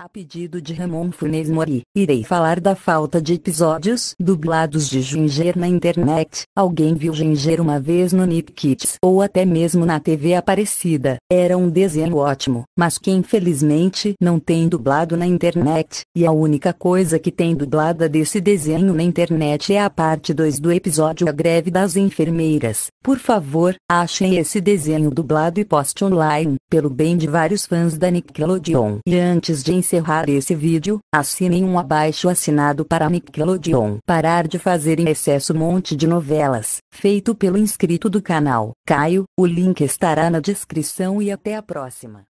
A pedido de Ramon Funes Mori, irei falar da falta de episódios dublados de Ginger na internet. Alguém viu Ginger uma vez no Nip Kids ou até mesmo na TV Aparecida. Era um desenho ótimo, mas que infelizmente não tem dublado na internet. E a única coisa que tem dublada desse desenho na internet é a parte 2 do episódio A Greve das Enfermeiras. Por favor, achem esse desenho dublado e poste online, pelo bem de vários fãs da Nickelodeon. E antes de encerrar esse vídeo, assinem um abaixo assinado para Nickelodeon parar de fazer em excesso monte de novelas, feito pelo inscrito do canal, Caio, o link estará na descrição e até a próxima.